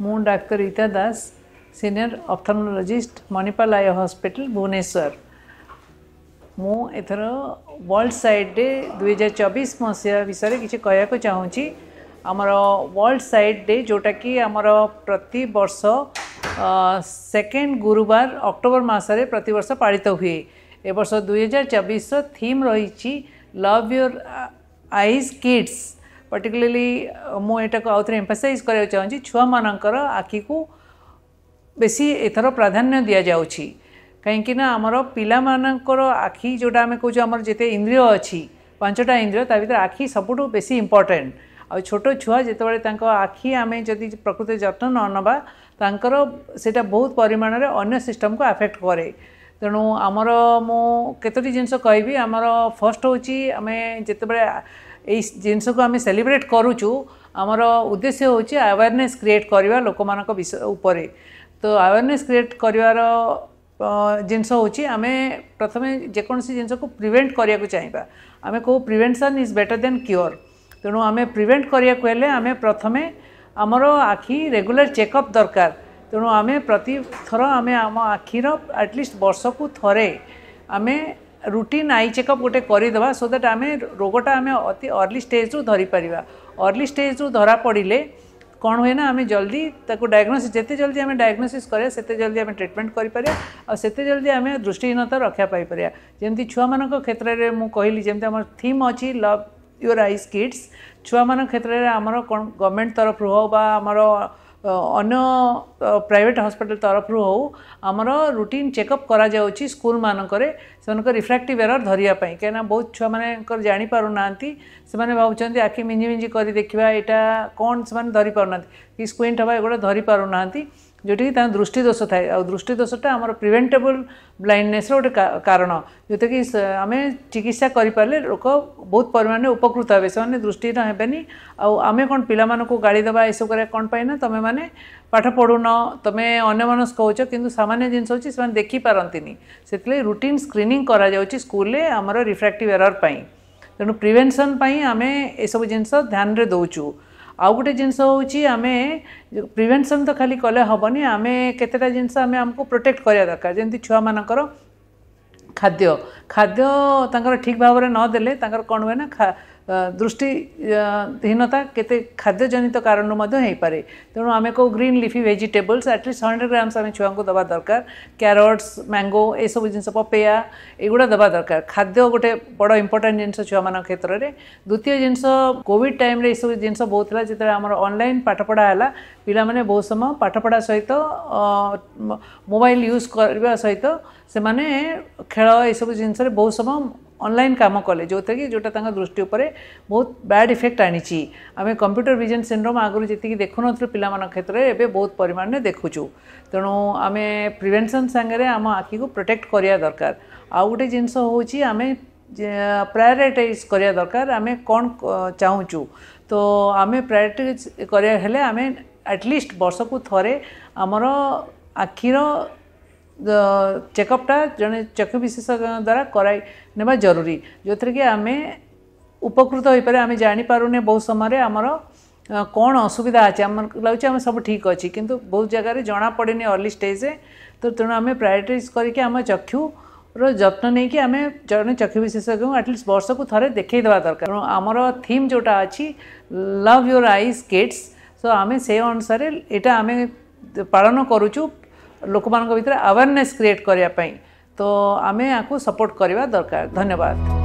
मु doctor Rita Das senior ophthalmologist Manipal eye hospital Bhubaneswar मुथर world sight day दुई हजार चबीश मसीह विषय किसी कह चाहिए आमर वर्ल्ड साइड डे जोटा कि आम प्रत वर्ष सेकेंड गुरुवार अक्टोबर मस प्रत वर्ष पालित हुए एवर्ष दुई हजार चबीश थीम रही love your eyes kids particularly ମୁଁ ଏଇଟାକୁ ଆଉଥରେ ଏମ୍ଫାସାଇଜ୍ କରିବାକୁ ଚାହୁଁଛି ଛୁଆମାନଙ୍କର ଆଖିକୁ ବେଶୀ ଏଥର ପ୍ରାଧାନ୍ୟ ଦିଆଯାଉଛି କାହିଁକିନା ଆମର ପିଲାମାନଙ୍କର ଆଖି ଯେଉଁଟା ଆମେ କହୁଛୁ ଆମର ଯେତେ ଇନ୍ଦ୍ରିୟ ଅଛି ପାଞ୍ଚଟା ଇନ୍ଦ୍ରିୟ ତା ଭିତରେ ଆଖି ସବୁଠୁ ବେଶୀ ଇମ୍ପର୍ଟାଣ୍ଟ ଆଉ ଛୋଟ ଛୁଆ ଯେତେବେଳେ ତାଙ୍କ ଆଖି ଆମେ ଯଦି ପ୍ରକୃତ ଯତ୍ନ ନ ନେବା ତାଙ୍କର ସେଇଟା ବହୁତ ପରିମାଣରେ ଅନ୍ୟ ସିଷ୍ଟମକୁ ଆଫେକ୍ଟ କରେ ᱛᱮᱱᱚ আমᱨᱟ ᱢᱚ ᱠᱮᱛᱚᱴᱤ ᱡᱤᱱᱥᱚ ᱠᱟᱹᱭᱵᱤ ᱟᱢᱨᱟ ᱯᱷᱟᱥᱴ ᱦᱚᱪᱤ ᱟᱢᱮ ᱡᱮᱛᱮᱵᱟᱲᱟ ᱮ ᱡᱤᱱᱥᱚ ᱠᱚ ᱟᱢᱮ ᱥᱮᱞᱮᱵᱨᱮᱴ ᱠᱟᱹᱨᱩᱪᱩ ᱟᱢᱨᱟ ᱩᱫᱫᱮᱥᱭᱚ ᱦᱚᱪᱤ ᱟᱣᱟᱨᱱᱮᱥ ᱠᱨᱤᱭᱮᱴ ᱠᱟᱹᱨᱤᱣᱟ ᱞᱚᱠᱚᱢᱟᱱᱚ ᱠᱚ ᱵᱤᱥᱭᱚ ᱩᱯᱚᱨᱮ ᱛᱚ ᱟᱣᱟᱨᱱᱮᱥ ᱠᱨᱤᱭᱮᱴ ᱠᱟᱹᱨᱤᱣᱟᱨᱚ ᱡᱤᱱᱥᱚ ᱦᱚᱪᱤ ᱟᱢᱮ ᱯᱨᱚᱛᱷᱚᱢᱮ ᱡᱮᱠᱚᱱᱥᱤ ᱡᱤᱱᱥᱚ ᱠᱚ ᱯᱨᱤᱵᱮᱱᱴ ᱠᱟᱹᱨᱭᱟ ᱠᱚ ᱪᱟᱭᱵᱟ ᱟᱢᱮ ᱠᱚ ତେଣୁ ଆମେ ପ୍ରତିଥର ଆମେ ଆମ ଆଖିର ଆଟଲିଷ୍ଟ ବର୍ଷକୁ ଥରେ ଆମେ ରୁଟିନ୍ ଆଇ ଚେକଅପ୍ ଗୋଟେ କରିଦେବା ସୋ ଦ୍ୟାଟ୍ ଆମେ ରୋଗଟା ଆମେ ଅତି ଅର୍ଲି ଷ୍ଟେଜ୍ରୁ ଧରିପାରିବା ଅର୍ଲି ଷ୍ଟେଜ୍ରୁ ଧରା ପଡ଼ିଲେ କ'ଣ ହୁଏ ନା ଆମେ ଜଲ୍ଦି ତାକୁ ଡାଏଗ୍ନୋସିସ୍ ଯେତେ ଜଲ୍ଦି ଆମେ ଡାଏଗ୍ନୋସିସ୍ କରିବା ସେତେ ଜଲ୍ଦି ଆମେ ଟ୍ରିଟମେଣ୍ଟ କରିପାରିବା ଆଉ ସେତେ ଜଲ୍ଦି ଆମେ ଦୃଷ୍ଟିହୀନତା ରକ୍ଷା ପାଇପାରିବା ଯେମିତି ଛୁଆମାନଙ୍କ କ୍ଷେତ୍ରରେ ମୁଁ କହିଲି ଯେମିତି ଆମର ଥିମ୍ ଅଛି ଲଭ୍ ୟୁର ଆଇସ୍ କିଡ୍ସ ଛୁଆମାନଙ୍କ କ୍ଷେତ୍ରରେ ଆମର କ'ଣ ଗଭର୍ଣ୍ଣମେଣ୍ଟ ତରଫରୁ ହେଉ ବା ଆମର ଅନ୍ୟ ପ୍ରାଇଭେଟ୍ ହସ୍ପିଟାଲ ତରଫରୁ ହେଉ ଆମର ରୁଟିନ୍ ଚେକଅପ୍ କରାଯାଉଛି ସ୍କୁଲମାନଙ୍କରେ ସେମାନଙ୍କ ରିଫ୍ରାକ୍ଟିଭ୍ ଏରର୍ ଧରିବା ପାଇଁ କାହିଁକିନା ବହୁତ ଛୁଆମାନଙ୍କର ଜାଣିପାରୁନାହାନ୍ତି ସେମାନେ ଭାବୁଛନ୍ତି ଆଖି ମିଞ୍ଜି ମିଞ୍ଜି କରି ଦେଖିବା ଏଇଟା କ'ଣ ସେମାନେ ଧରିପାରୁନାହାନ୍ତି କି ସ୍କୁଇଣ୍ଟ ହେବା ଏଗୁଡ଼ା ଧରିପାରୁନାହାନ୍ତି जोटी दृष्टिदोष थाए दृष्टिदोषा आम प्रिभेन्टेबुल ब्लैंडनेस रोटे कारण जोटे कि आम चिकित्सा करें लोक बहुत परिमाण में उपकृत हे से दृष्टिहन होबेनि आम कौन पिला गाड़ी दवा यह सब कर तुम्हें पाठ पढ़ुन तुम्हें अन्मनस्क हो कि सामान्य जिनस देखिपारती से रुटिन स्क्रीनिंग करकुल आमर रिफ्राक्टिव एरर पर तेणु प्रिभेनसन आम यू जिनस ध्यान में ଆଉ ଗୋଟେ ଜିନିଷ ହେଉଛି ଆମେ ପ୍ରିଭେନସନ୍ ତ ଖାଲି କଲେ ହେବନି ଆମେ କେତେଟା ଜିନିଷ ଆମେ ଆମକୁ ପ୍ରୋଟେକ୍ଟ କରିବା ଦରକାର ଯେମିତି ଛୁଆମାନଙ୍କର ଖାଦ୍ୟ ଖାଦ୍ୟ ତାଙ୍କର ଠିକ୍ ଭାବରେ ନ ଦେଲେ ତାଙ୍କର କ'ଣ ହୁଏ ନା ଦୃଷ୍ଟିହୀନତା କେତେ ଖାଦ୍ୟଜନିତ କାରଣରୁ ମଧ୍ୟ ହେଇପାରେ ତେଣୁ ଆମେ କେଉଁ green leafy vegetables at least hundred grams ଆମେ ଛୁଆଙ୍କୁ ଦେବା ଦରକାର କ୍ୟାରଟ୍ସ ମ୍ୟାଙ୍ଗୋ ଏସବୁ ଜିନିଷ ପପେୟା ଏଗୁଡ଼ା ଦେବା ଦରକାର ଖାଦ୍ୟ ଗୋଟେ ବଡ଼ ଇମ୍ପୋର୍ଟାଣ୍ଟ ଜିନିଷ ଛୁଆମାନଙ୍କ କ୍ଷେତ୍ରରେ ଦ୍ୱିତୀୟ ଜିନିଷ କୋଭିଡ଼ ଟାଇମ୍ରେ ଏସବୁ ଜିନିଷ ବହୁତ ଥିଲା ଯେତେବେଳେ ଆମର ଅନଲାଇନ୍ ପାଠପଢ଼ା ହେଲା ପିଲାମାନେ ବହୁତ ସମୟ ପାଠପଢ଼ା ସହିତ ମୋବାଇଲ ୟୁଜ୍ କରିବା ସହିତ ସେମାନେ ଖେଳ ଏସବୁ ଜିନିଷରେ ବହୁତ ସମୟ ଅନଲାଇନ୍ କାମ କଲେ ଯେଉଁଥିରେକି ଯେଉଁଟା ତାଙ୍କ ଦୃଷ୍ଟି ଉପରେ ବହୁତ ବ୍ୟାଡ୍ ଇଫେକ୍ଟ ଆଣିଛି ଆମେ କମ୍ପ୍ୟୁଟର ଭିଜନ ସିଣ୍ଡ୍ରୋମ୍ ଆଗରୁ ଯେତିକି ଦେଖୁନଥିଲୁ ପିଲାମାନଙ୍କ କ୍ଷେତ୍ରରେ ଏବେ ବହୁତ ପରିମାଣରେ ଦେଖୁଛୁ ତେଣୁ ଆମେ ପ୍ରିଭେନସନ୍ ସାଙ୍ଗରେ ଆମ ଆଖିକୁ ପ୍ରୋଟେକ୍ଟ କରିବା ଦରକାର ଆଉ ଗୋଟେ ଜିନିଷ ହେଉଛି ଆମେ ପ୍ରାୟୋରିଟାଇଜ୍ କରିବା ଦରକାର ଆମେ କ'ଣ ଚାହୁଁଛୁ ତ ଆମେ ପ୍ରାୟୋରିଟାଇଜ୍ କରିବା ହେଲେ ଆମେ ଆଟଲିଷ୍ଟ ବର୍ଷକୁ ଥରେ ଆମର ଆଖିର ଚେକଅପ୍ଟା ଜଣେ ଚକ୍ଷୁ ବିଶେଷଜ୍ଞ ଦ୍ୱାରା କରାଇ ନେବା ଜରୁରୀ ଯେଉଁଥିରେ କି ଆମେ ଉପକୃତ ହୋଇପାରିବା ଆମେ ଜାଣିପାରୁନେ ବହୁତ ସମୟରେ ଆମର କ'ଣ ଅସୁବିଧା ଅଛି ଆମର ଲାଗୁଛି ଆମେ ସବୁ ଠିକ୍ ଅଛି କିନ୍ତୁ ବହୁତ ଜାଗାରେ ଜଣାପଡ଼େନି ଅର୍ଲି ଷ୍ଟେଜ୍ରେ ତ ତେଣୁ ଆମେ ପ୍ରାୟୋରିଟାଇଜ୍ କରିକି ଆମ ଚକ୍ଷୁର ଯତ୍ନ ନେଇକି ଆମେ ଜଣେ ଚକ୍ଷୁ ବିଶେଷଜ୍ଞଙ୍କୁ ଆଟଲିଷ୍ଟ ବର୍ଷକୁ ଥରେ ଦେଖାଇ ଦେବା ଦରକାର ତେଣୁ ଆମର ଥିମ୍ ଯେଉଁଟା ଅଛି love your eyes kids so ଆମେ ସେ ଅନୁସାରେ ଏଇଟା ଆମେ ପାଳନ କରୁଛୁ ଲୋକମାନଙ୍କ ଭିତରେ ଆୱାରନେସ୍ କ୍ରିଏଟ୍ କରିବା ପାଇଁ ତ ଆମେ ୟାକୁ ସପୋର୍ଟ କରିବା ଦରକାର ଧନ୍ୟବାଦ